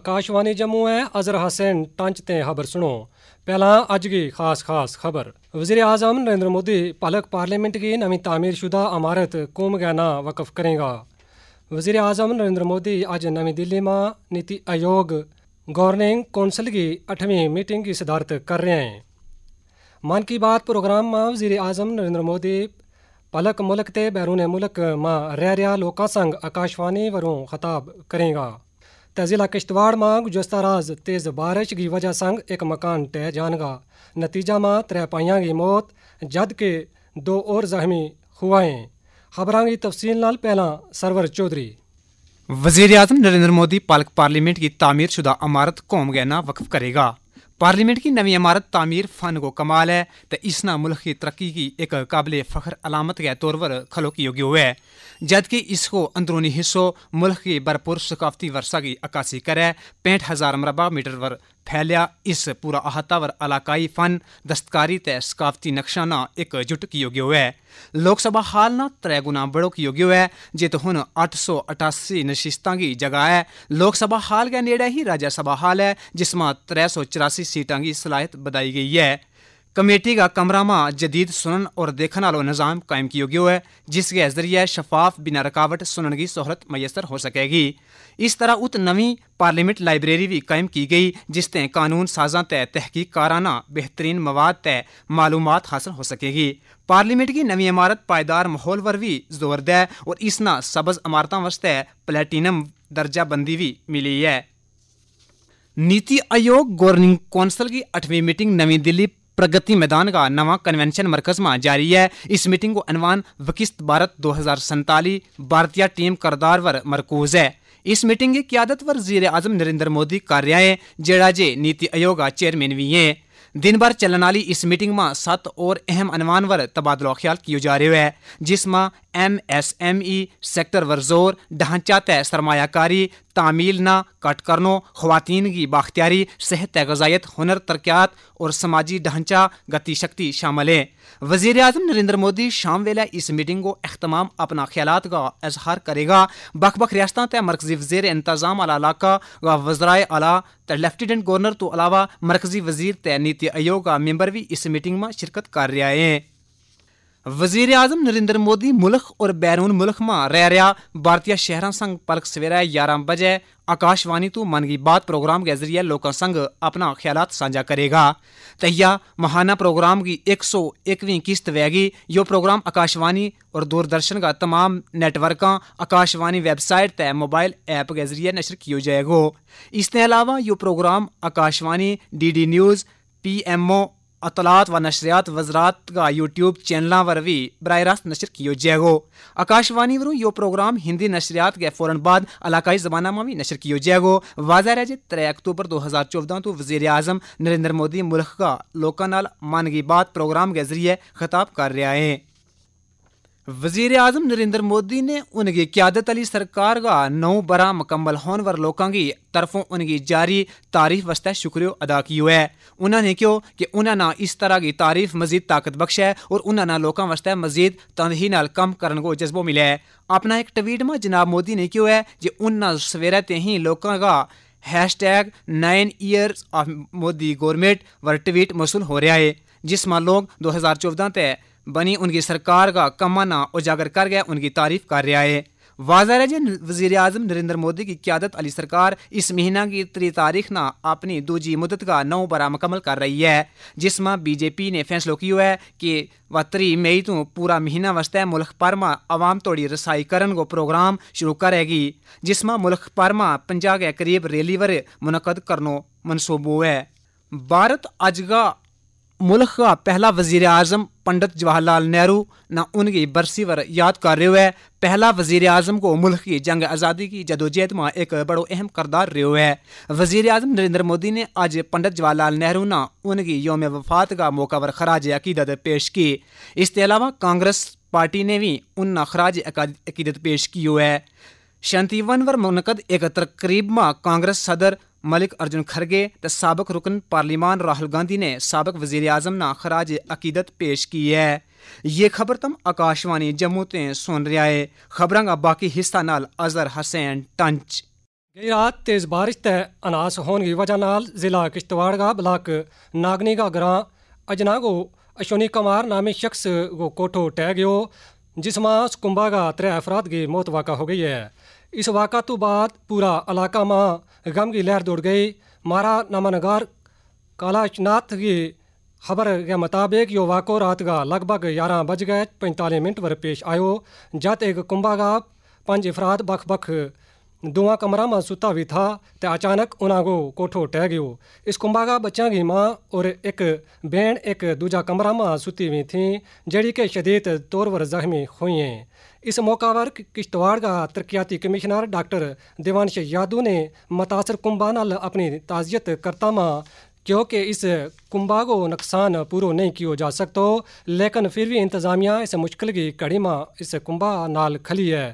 आकाशवाणी जम्मू है अजहर हसैन ते खबर सुनो पहला अज की खास खास खबर वजीर अजम नरेंद्र मोदी पालक पार्लियामेंट की नवी तामीर शुदा इमारत कोम गैना वक्फ करेगा वजीर अजम नरेंद्र मोदी आज नवी दिल्ली में नीति आयोग गवर्निंग कौंसिल की अठवीं मीटिंग की सदारत कर रहे हैं मन की बात प्रोग्राम में वजीर आजम नरेंद्र मोदी पलक मुल्क ते बैरून मुल्क में रह रहा लोगों संग आकाशवाणी वरों खताब करेगा जिला किश्तवाड़ मांग जुस्तराज तेज बारिश की वजह संग एक मकान तय जानगा नतीजा मां त्रै पाइया की मौत जबकि दो और जख्मी है खबरों की तफसील नाल पहला सरवर चौधरी वजीर अजम नरेंद्र मोदी पालक पार्लीमेंट की तामीर शुदा इमारत कौम गैना वक्फ करेगा पार्लियामेंट की नवी इमारत तामीर फन को कमाल है तो इसना मुल्क की तरक्की की एक काबिल फ़ख्र अलामत के तौर पर खलो की योग्य हुआ है जबकि इसको अंदरूनी हिस्सों मुल्क की भरपूर सकाफती वर्षा की अक्सी करे पैंठ हज़ार मरबा मीटर पर ਫੈਲਿਆ ਇਸ ਪੂਰਾ ਅਹਤਾਵਰ ਇਲਾਕਾਈ ਫਨ ਦਸਤਕਾਰੀ ਤੇ ਸਕਾਫਤੀ ਨਕਸ਼ਾ ਨਾ ਇੱਕ ਜੁਟ ਹੋ ਗਿਆ ਹੈ ਲੋਕ ਸਭਾ ਹਾਲ ਨਾ ਤਰੇ ਗੁਨਾ ਬੜੋ ਹੋ ਗਿਆ ਹੈ ਜਿਤ ਹੁਣ 888 ਨਸ਼ਿਸਤਾਂ ਦੀ ਜਗਾ ਹੈ ਲੋਕ ਸਭਾ ਹਾਲ ਕੇ ਨੇੜੇ ਹੀ ਰਾਜ ਸਭਾ ਹਾਲ ਹੈ ਜਿਸ ਮਾ 384 ਸੀਟਾਂ ਦੀ ਸਲਾਇਤ ਬਦਾਈ ਗਈ ਹੈ कमेटी का कमरामा जदीद सुनन और देखने वालों निज़ाम कायम किया गया है जिसके जरिए शफाफ बिना रुकावट सुनन की सहूलत मैसर हो सकेगी इस तरह उत नवी पार्लियामेंट लाइब्रेरी भी कायम की गई जिसते कानून साजा तय तहकीक काराना बेहतरीन मवाद तय मालूम हासिल हो सकेगी पार्लियामेंट की नवी इमारत पायदार माहौल पर भी जोर दे और न सबज इमारतों वास्ते प्लैटिनम दर्जाबंदी भी मिली है नीति आयोग गवर्निंग कौंसल की अठवीं मीटिंग नवी दिल्ली प्रगति मैदान का नवा कन्वेंशन मरकज में जारी है इस मीटिंग को अनवान वकिस्त भारत दो हजार सैताली भारतीय टीम करदार वर मरकूज है इस मीटिंग की क्यादत वर जीर आजम नरेंद्र मोदी कार्याय जेड़ा जे नीति आयोग का चेयरमैन भी हैं दिन भर चलने वाली इस मीटिंग में सात और अहम अनवान वर तबादला ख्याल किया जा रहा है जिसमें एमएसएमई सेक्टर वरजोर तय सरमाकारी तामील ना कट करनो खुवान की बाख्तियारी सेहत गजायत हुनर तरक्यात और समाजी ढांचा गतिशक्ति शामिल है वजीर अजम नरेंद्र मोदी शाम वेला इस मीटिंग को अख्तमाम अपना ख्याल का इजहार करेगा बख बख रियासत तय मरकजी वजीर इंतजाम अला इलाका व वजराय अला त लेफ्टिनेंट गवर्नर तो अलावा मरकजी वजीर तय नीति आयोग का मेम्बर भी इस मीटिंग में शिरकत कर रहा है वजीर अजम नरेंद्र मोदी मुल्ख और बैरून मुल्क मां रह रहा भारतीय शहर संघ पलक सवेरे ग्यारह बजे आकाशवाणी तो मन की बात प्रोग्राम के जरिए लोगों संग अपना ख्याल साझा करेगा तहिया महाना प्रोग्राम की एक सौ एकवीं किस्त वैगी यो प्रोग्राम आकाशवाणी और दूरदर्शन का तमाम नेटवर्क आकाशवाणी वेबसाइट तय मोबाइल ऐप के जरिए नशर किया जाएगा इसके अलावा यो programme Akashvani D D news PMO अतलात व नशरियात वजरात का यूट्यूब चैनल पर भी बर रास्त नशर किया जाएगा आकाशवाणी वरू यो प्रोग्राम हिंदी नशरियात के फौरन बाद इलाकाई जबाना में भी नशर किया जाएगा वाजह रहे त्रे अक्टूबर दो हज़ार चौदह तो वजीर अजम नरेंद्र मोदी मुल्क का लोगों मन की बात प्रोग्राम के जरिए खिताब कर रहा है वजीर आजम नरेंद्र मोदी ने उनकी क्यादत अली सरकार का नौ बरा मुकम्मल होने पर लोगों की तरफों उनकी जारी तारीफ वास्ते शुक्रिया अदा किया है उन्होंने क्यों कि उन्होंने इस तरह की तारीफ मजीद ताकत बख्श है और उन्होंने लोगों वास्ते मजीद तनही नाल कम करने को जज्बो मिला है अपना एक ट्वीट में जनाब मोदी ने क्यों है कि उन्होंने सवेरे ते ही लोगों का hashtag nine years of Modi government वर ट्वीट मौसू हो रहा है जिसमें लोग दो हज़ार चौदह ते बनी उनकी सरकार का कमाना उजागर कर गया उनकी तारीफ कर रहा है वाजर जी वजीर अजम नरेंद्र मोदी की क्यादत अली सरकार इस महीना की त्री तारीख ना अपनी दूजी मुदत का नौ बरा मुकम्मल कर रही है जिसमें बीजेपी ने फैसलो किया है कि वह त्री मई तो पूरा महीना वस्ते मुल्क परमा अवाम तोड़ी रसाईकरण को प्रोग्राम शुरू करेगी जिसमें मुल्क परमा पंजा के करीब रैली वर मुनद करनो मनसूबो है भारत अजगा मुल्क का पहला वजीर अजम पंडित जवाहरलाल नेहरू न उनकी बरसी पर याद कर रहे है पहला वजीर अजम को मुल्क की जंग आज़ादी की जदोजहद में एक बड़ो अहम करदार रो है वजीर अजम नरेंद्र मोदी ने आज पंडित जवाहरलाल नेहरू न उनकी योम वफात का मौका पर खराज अकीदत पेश की इसके अलावा कांग्रेस पार्टी ने भी उन खराज अकीदत पेश की है शांतिवन पर मुनद एक तकरीब में कांग्रेस सदर मलिक अर्जुन खरगे त सबक रुकन पार्लिमान राहुल गांधी ने सबक वजीर अजम ना खराज अकीदत पेश की है ये खबर तम आकाशवाणी जम्मू ते सुन रहा है खबरां बाकी हिस्सा नाल अजहर हसैन टंच गई रात तेज बारिश ते अनास होने की वजह नाल जिला किश्तवाड़ का ब्लाक नागनी का ग्रां अजनागो अश्वनी कुमार नामी शख्स को कोठो टह गयो जिसमें कुंभागा त्रै अफराद की मौत वाक़ा हो गई है इस वाक़ा तो बाद पूरा इलाका में गम की लहर दौड़ गई मारा नमनगार कालाचनाथ की खबर के मुताबिक यो वाको रात का लगभग ग्यारह बज गए पैंतालीस मिनट पर पेश आयो जत एक कुंभागा पंज अफराद बख बख में દુવા કમરામાં સૂતા વિથા તે અચાનક ઉનાગો કોઠો ટહી इस ઇસ बच्चा की माँ और एक बहन एक दूजा कमरा में सुती हुई थी जड़ी के शदीत तौर पर जख्मी हुई हैं इस मौका पर किश्तवाड़ का तरक्याती कमिश्नर डॉक्टर देवानश यादव ने मतासर कुंबा नाल अपनी ताजियत करता माँ क्योंकि इस कुंबा को नुकसान पूरा नहीं किया जा सकतो लेकिन फिर भी इंतजामिया इस मुश्किल की कड़ी में इस कुंबा नाल खली है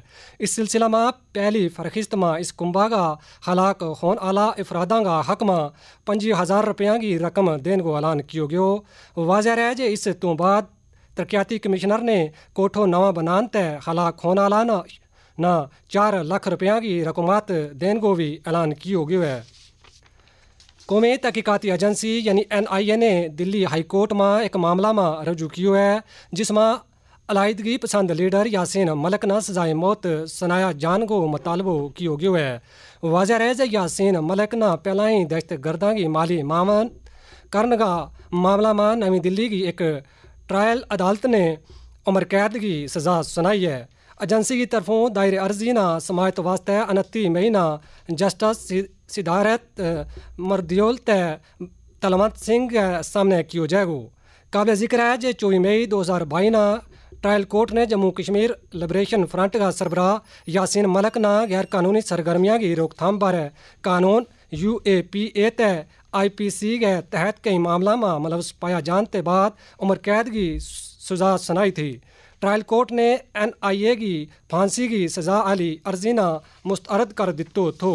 इस सिलसिला में पहली फरखिस्त में इस कुंबा का हलाक होने आला अफरादा का हक में पंजी हज़ार रुपये की रकम देने को ऐलान किया गयो वाजह है इस तो बाद तरक्याती कमिश्नर ने कोठो नवा बनान तय हलाक होने आला ना चार लाख रुपये की रकमात देन को भी ऐलान किया गया है कौमी एजेंसी કોમે તહકીકાતી એજન્સી યાની એનઆઈએને દિલ્હી एक मामला में रजू किया है જિસમાં अलायदगी पसंद लीडर यासीन मलिक न सजाए मौत सनाया जान को मुतालबो कियो गयो है वाजह रह यासीन मलक न पहला ही दहशत की माली मामन करन का मामला में नवी दिल्ली की एक ट्रायल अदालत ने उम्र कैद की सजा सुनाई है एजेंसी की तरफों दायर अर्जी ना समात वास्ते उनती मई ना जस्टिस सिदारत ते तलवंत सिंह सामने कियो जाएगो काबिल जिक्र है जे चौबी मई दो हज़ार बई ना ट्रायल कोर्ट ने जम्मू कश्मीर लिबरेशन फ्रंट का सरबराह यासीन मलक ना गैर कानूनी सरगर्मियों की रोकथाम बारे कानून यू ए पी ए ते आई पी सी के तहत कई मामलों में मलवस पाया जाने के बाद उम्र कैद की सजा सुनाई थी ट्रायल कोर्ट ने एन आई ए की फांसी की सजा आली अर्जी ना मुस्तरद कर दितो थो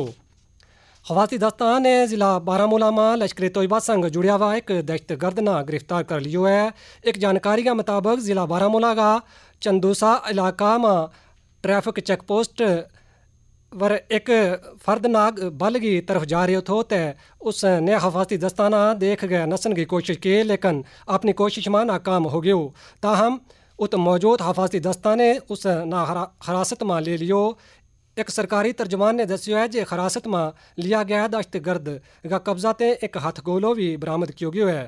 हवाती दस्तान ने जिला बारामूला में लश्कर तोयबा संग जुड़िया हुआ एक दहशतगर्द ना गिरफ्तार कर लियो है एक जानकारी के मुताबिक जिला बारामूला का चंदूसा इलाका में ट्रैफिक चेक पोस्ट पर एक फर्दनाक बल की तरफ जा रहे थो तो उसने हफाजती दस्ताना देख गए नसन की कोशिश की लेकिन अपनी कोशिश में नाकाम हो गयो ताहम उत मौजूद हफाजती दस्ताने ने उस ना हरा, हरासत में ले लियो एक सरकारी तर्जमान ने दस्यो है जे हिरासत में लिया गया दहशतगर्द का कब्जा ते एक हथ गोलो भी बरामद किया गया है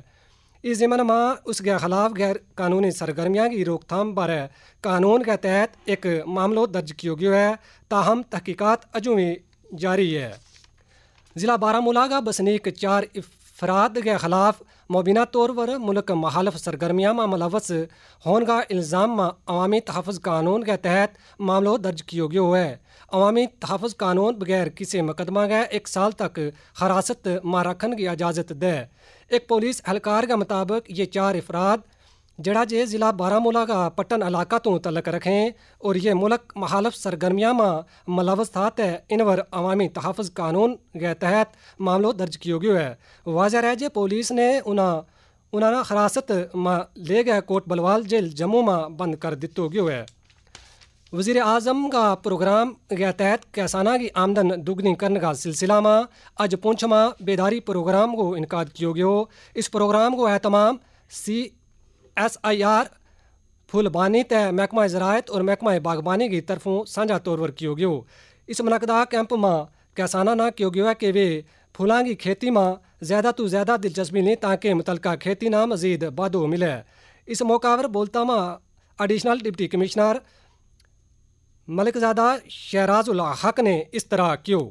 इस जिमन में उसके खिलाफ गैर कानूनी सरगर्मियों की रोकथाम बारे कानून के तहत एक मामलो दर्ज किया गया है ताहम तहकीकत अजू भी जारी है ज़िला बारामूला का बसनीक चार अफराद के खिलाफ मुबीना तौर पर मुल्क महालफ सरगर्मियों में मुलवस होने का इल्ज़ाम में अवामी तहफ़ कानून के तहत मामलो दर्ज किया गया है अवामी तहफ़ कानून बगैर किसी मुकदमा गए एक साल तक हरासत में रखन की इजाज़त दे एक पुलिस एहलकार के मुताबिक ये चार अफराद जड़ा जे ज़िला बारामूला का पट्टन इलाका तो तलक रखें और ये मुल्क महालफ सरगर्मियाँ में मुलवस था तय इनवर अवामी तहफ़ कानून के तहत मामलों दर्ज किया गया है वाजह रह जे पुलिस ने उन्हें उन्होंने हरासत में ले गए कोट बलवाल जेल जम्मू में बंद कर दितो गया है वजीर अजम का प्रोग्राम के तहत कैसाना की आमदन दुगनी करने का सिलसिला में अज पुंछ बेदारी प्रोग्राम को इनका किया गया इस प्रोग्राम को अहतमाम सी एस आई आर फुलबानी तय महकमा जरायत और महकमा बागबानी की तरफों साझा तौर पर किया गया इस मनकदा कैंप में कैसाना ना किया गया है कि वे फूलों की खेती में ज़्यादा तो ज़्यादा दिलचस्पी लें ताकि मुतल खेती ना मजीद बादो मिले इस मौका पर बोलता में additional deputy commissioner Malikzada Shahraj Haq ने इस तरह क्यों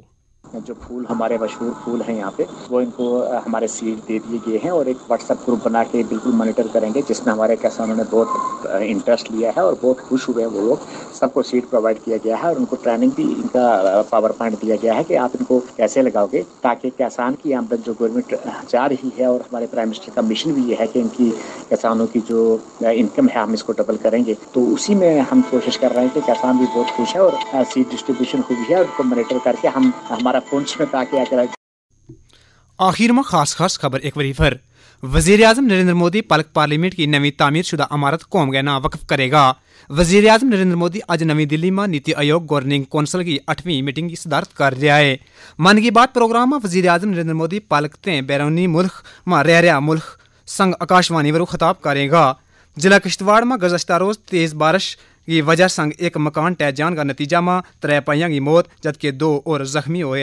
जो फूल हमारे मशहूर फूल हैं यहाँ पे वो इनको हमारे सीड दे दिए गए हैं और एक व्हाट्सएप ग्रुप बना के बिल्कुल मॉनिटर करेंगे जिसमें हमारे किसानों उन्होंने बहुत इंटरेस्ट लिया है और बहुत खुश हुए हैं वो लोग सबको सीट प्रोवाइड किया गया है और उनको ट्रेनिंग भी इनका पावर पॉइंट दिया गया है कि आप इनको कैसे लगाओगे ताकि किसान की आमदन जो गवर्नमेंट जा रही है और हमारे प्राइम मिनिस्टर का मिशन भी ये है कि इनकी किसानों की जो इनकम है हम इसको डबल करेंगे तो उसी में हम कोशिश कर रहे हैं कि किसान भी बहुत खुश है और सीट डिस्ट्रीब्यूशन हुई है और उनको मॉनिटर करके हम हमारा पहुंच आखिर में खास खास खबर एक बार फिर वजीर अजम नरेंद्र मोदी पलक पार्लियामेंट की नवी तामीर शुदा अमारत कौम के वक्फ करेगा वजीर अजम नरेंद्र मोदी आज नवी दिल्ली में नीति आयोग गवर्निंग कौंसिल की अठवीं मीटिंग की सदारत कर रहा है मन की बात प्रोग्राम में वजीर अजम नरेंद्र मोदी पालक ते बैरूनी मुल्क में रह रहा मुल्क संघ आकाशवाणी वरु खताब करेगा जिला किश्तवाड़ में गुजशत रोज तेज बारिश की वजह संग एक मकान टह जान का नतीजा मा त्रै पहिया की मौत जबकि दो और जख्मी हो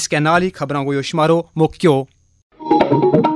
इसके नाल ही खबरों को यो शुमारो मुक्यो